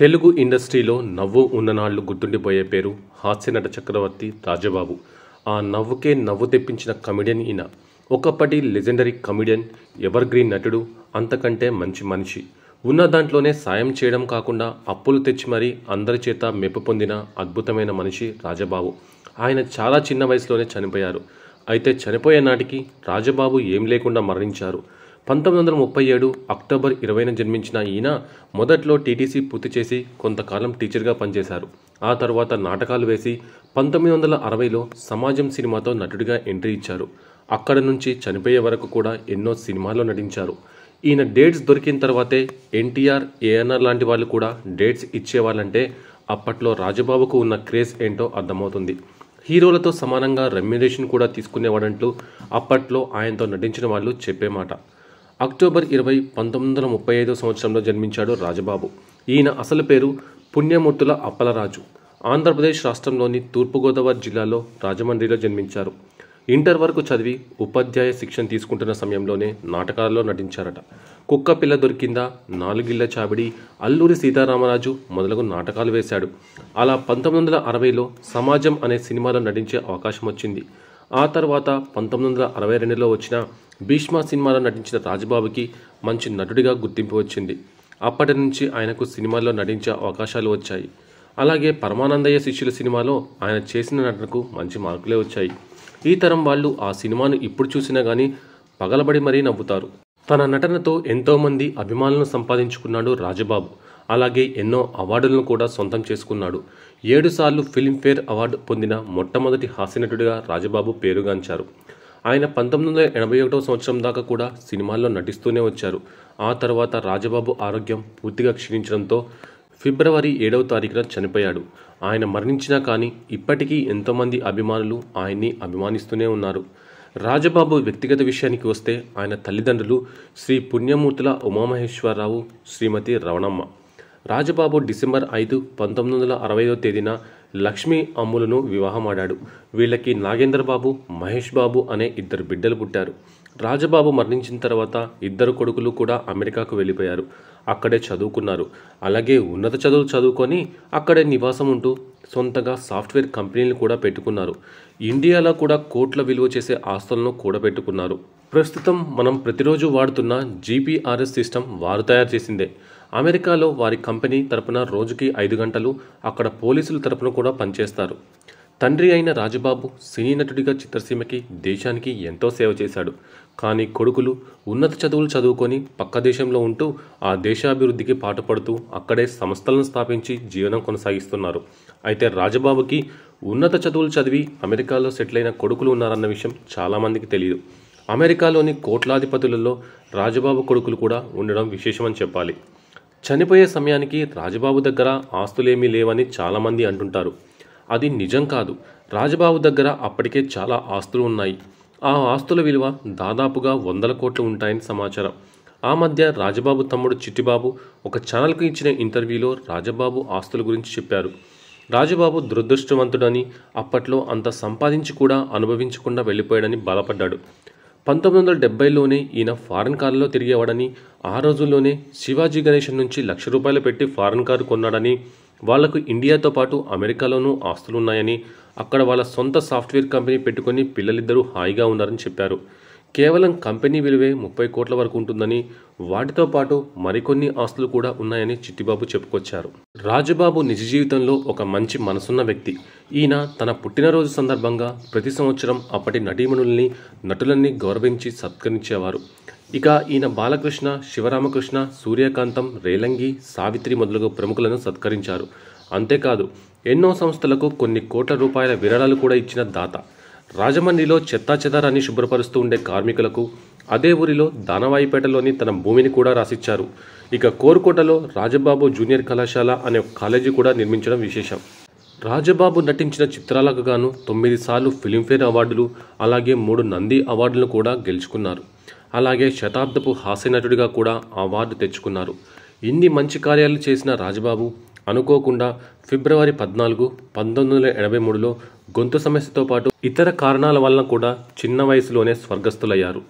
తెలుగు ఇండస్ట్రీలో నవ్వు ఉన్ననాళ్ళు గుర్తుండిపోయే పేరు హాస్యనట చక్రవర్తి రాజబాబు ఆ నవ్వుకే నవ్వు తెప్పించిన కమెడియన్ ఈయన ఒకప్పటి లెజెండరీ కమెడియన్ ఎవర్గ్రీన్ నటుడు అంతకంటే మంచి మనిషి ఉన్న దాంట్లోనే సాయం చేయడం కాకుండా అప్పులు తెచ్చి మరీ అందరి చేత మెప్పు పొందిన అద్భుతమైన మనిషి రాజబాబు ఆయన చాలా చిన్న వయసులోనే చనిపోయారు అయితే చనిపోయే నాటికి రాజబాబు ఏం లేకుండా మరణించారు పంతొమ్మిది వందల ముప్పై ఏడు అక్టోబర్ ఇరవైన జన్మించిన ఈయన మొదట్లో టీటీసీ పూర్తి చేసి కొంతకాలం టీచర్గా పనిచేశారు ఆ తర్వాత నాటకాలు వేసి పంతొమ్మిది వందల అరవైలో సమాజం సినిమాతో నటుడిగా ఎంట్రీ ఇచ్చారు అక్కడ నుంచి చనిపోయే వరకు కూడా ఎన్నో సినిమాల్లో నటించారు ఈయన డేట్స్ దొరికిన తర్వాతే ఎన్టీఆర్ ఏఎన్ఆర్ లాంటి వాళ్ళు కూడా డేట్స్ ఇచ్చేవాళ్ళంటే అప్పట్లో రాజబాబుకు ఉన్న క్రేజ్ ఏంటో అర్థమవుతుంది హీరోలతో సమానంగా రెమ్యునేషన్ కూడా తీసుకునేవాడంటూ అప్పట్లో ఆయనతో నటించిన వాళ్ళు చెప్పే మాట అక్టోబర్ ఇరవై పంతొమ్మిది వందల ముప్పై ఐదో సంవత్సరంలో జన్మించాడు రాజబాబు ఈయన అసలు పేరు పుణ్యమూర్తుల అప్పలరాజు ఆంధ్రప్రదేశ్ రాష్ట్రంలోని తూర్పుగోదావరి జిల్లాలో రాజమండ్రిలో జన్మించారు ఇంటర్ వరకు చదివి ఉపాధ్యాయ శిక్షణ తీసుకుంటున్న సమయంలోనే నాటకాల్లో నటించారట కుక్క పిల్ల దొరికిందా నాలుగిళ్ల చాబిడి అల్లూరి సీతారామరాజు మొదలగు నాటకాలు వేశాడు అలా పంతొమ్మిది వందల అరవైలో సమాజం అనే సినిమాలో నటించే అవకాశం వచ్చింది ఆ తర్వాత పంతొమ్మిది వందల అరవై రెండులో వచ్చిన భీష్మ సినిమాలో నటించిన రాజబాబుకి మంచి నటుడిగా గుర్తింపు వచ్చింది అప్పటి నుంచి ఆయనకు సినిమాల్లో నటించే అవకాశాలు వచ్చాయి అలాగే పరమానందయ్య శిష్యుల సినిమాలో ఆయన చేసిన నటనకు మంచి మార్కులే వచ్చాయి ఈ తరం వాళ్ళు ఆ సినిమాను ఇప్పుడు చూసినా కానీ పగలబడి మరీ నవ్వుతారు తన నటనతో ఎంతోమంది అభిమానులను సంపాదించుకున్నాడు రాజబాబు అలాగే ఎన్నో అవార్డులను కూడా సొంతం చేసుకున్నాడు ఏడుసార్లు ఫిల్మ్ఫేర్ అవార్డు పొందిన మొట్టమొదటి హాస్యనటుడిగా రాజబాబు పేరుగాంచారు ఆయన పంతొమ్మిది వందల ఎనభై ఒకటో సంవత్సరం దాకా కూడా సినిమాల్లో నటిస్తూనే వచ్చారు ఆ తర్వాత రాజబాబు ఆరోగ్యం పూర్తిగా క్షీణించడంతో ఫిబ్రవరి ఏడవ తారీఖున చనిపోయాడు ఆయన మరణించినా కానీ ఇప్పటికీ ఎంతోమంది అభిమానులు ఆయన్ని అభిమానిస్తూనే ఉన్నారు రాజబాబు వ్యక్తిగత విషయానికి వస్తే ఆయన తల్లిదండ్రులు శ్రీ పుణ్యమూర్తుల ఉమామహేశ్వరరావు శ్రీమతి రవణమ్మ రాజబాబు డిసెంబర్ ఐదు పంతొమ్మిది వందల అరవైదో తేదీన లక్ష్మీ అమ్ములను వివాహమాడాడు వీళ్ళకి నాగేంద్రబాబు మహేష్ బాబు అనే ఇద్దరు బిడ్డలు పుట్టారు రాజబాబు మరణించిన తర్వాత ఇద్దరు కొడుకులు కూడా అమెరికాకు వెళ్ళిపోయారు అక్కడే చదువుకున్నారు అలాగే ఉన్నత చదువులు చదువుకొని అక్కడే నివాసం ఉంటూ సొంతగా సాఫ్ట్వేర్ కంపెనీలు కూడా పెట్టుకున్నారు ఇండియాలో కూడా కోట్ల విలువ చేసే ఆస్తులను కూడా పెట్టుకున్నారు ప్రస్తుతం మనం ప్రతిరోజు వాడుతున్న జీపీఆర్ఎస్ సిస్టమ్ వారు తయారు చేసిందే అమెరికాలో వారి కంపెనీ తరపున రోజుకి ఐదు గంటలు అక్కడ పోలీసుల తరపున కూడా పనిచేస్తారు తండ్రి అయిన రాజబాబు సినీ నటుడిగా చిత్రసీమకి దేశానికి ఎంతో సేవ చేశాడు కానీ కొడుకులు ఉన్నత చదువులు చదువుకొని పక్క దేశంలో ఉంటూ ఆ దేశాభివృద్ధికి పాటుపడుతూ అక్కడే సంస్థలను స్థాపించి జీవనం కొనసాగిస్తున్నారు అయితే రాజబాబుకి ఉన్నత చదువులు చదివి అమెరికాలో సెటిల్ అయిన కొడుకులు ఉన్నారన్న విషయం చాలామందికి తెలియదు అమెరికాలోని కోట్లాధిపతులలో రాజబాబు కొడుకులు కూడా ఉండడం విశేషమని చెప్పాలి చనిపోయే సమయానికి రాజబాబు దగ్గర ఆస్తులేమీ లేవని చాలామంది అంటుంటారు అది నిజం కాదు రాజబాబు దగ్గర అప్పటికే చాలా ఆస్తులు ఉన్నాయి ఆ ఆస్తుల విలువ దాదాపుగా వందల కోట్లు ఉంటాయని సమాచారం ఆ మధ్య రాజబాబు తమ్ముడు చిట్టిబాబు ఒక ఛానల్కు ఇచ్చిన ఇంటర్వ్యూలో రాజబాబు ఆస్తుల గురించి చెప్పారు రాజబాబు దురదృష్టవంతుడని అప్పట్లో అంత సంపాదించి కూడా అనుభవించకుండా వెళ్ళిపోయాడని బలపడ్డాడు పంతొమ్మిది వందల డెబ్బైలోనే ఈయన ఫారెన్ కారులో తిరిగేవాడని ఆ రోజుల్లోనే శివాజీ గణేషన్ నుంచి లక్ష రూపాయలు పెట్టి ఫారెన్ కారు కొన్నాడని వాళ్లకు ఇండియాతో పాటు అమెరికాలోనూ ఆస్తులు ఉన్నాయని అక్కడ వాళ్ళ సొంత సాఫ్ట్వేర్ కంపెనీ పెట్టుకుని పిల్లలిద్దరూ హాయిగా ఉన్నారని చెప్పారు కేవలం కంపెనీ విలువే ముప్పై కోట్ల వరకు ఉంటుందని వాటితో పాటు మరికొన్ని ఆస్తులు కూడా ఉన్నాయని చిట్టిబాబు చెప్పుకొచ్చారు రాజుబాబు నిజ జీవితంలో ఒక మంచి మనసున్న వ్యక్తి ఈయన తన పుట్టినరోజు సందర్భంగా ప్రతి సంవత్సరం అప్పటి నటీమణుల్ని నటులన్నీ గౌరవించి సత్కరించేవారు ఇక ఈయన బాలకృష్ణ శివరామకృష్ణ సూర్యకాంతం రేలంగి సావిత్రి మొదలగు ప్రముఖులను సత్కరించారు అంతేకాదు ఎన్నో సంస్థలకు కొన్ని కోట్ల రూపాయల విరాళాలు కూడా ఇచ్చిన దాత రాజమండ్రిలో చెత్తాచెదారాన్ని శుభ్రపరుస్తూ ఉండే కార్మికులకు అదే ఊరిలో దానవాయిపేటలోని తన భూమిని కూడా రాసిచ్చారు ఇక కోరుకోటలో రాజబాబు జూనియర్ కళాశాల అనే కాలేజీ కూడా నిర్మించడం విశేషం రాజబాబు నటించిన చిత్రాలకు గాను తొమ్మిది సార్లు ఫిలింఫేర్ అవార్డులు అలాగే మూడు నంది అవార్డులను కూడా గెలుచుకున్నారు అలాగే శతాబ్దపు హాస్యనటుడిగా కూడా అవార్డు తెచ్చుకున్నారు ఇన్ని మంచి కార్యాలు చేసిన రాజబాబు అనుకోకుండా ఫిబ్రవరి పద్నాలుగు పంతొమ్మిది వందల ఎనభై మూడులో గొంతు సమస్యతో పాటు ఇతర కారణాల వలన కూడా చిన్న వయసులోనే స్వర్గస్థులయ్యారు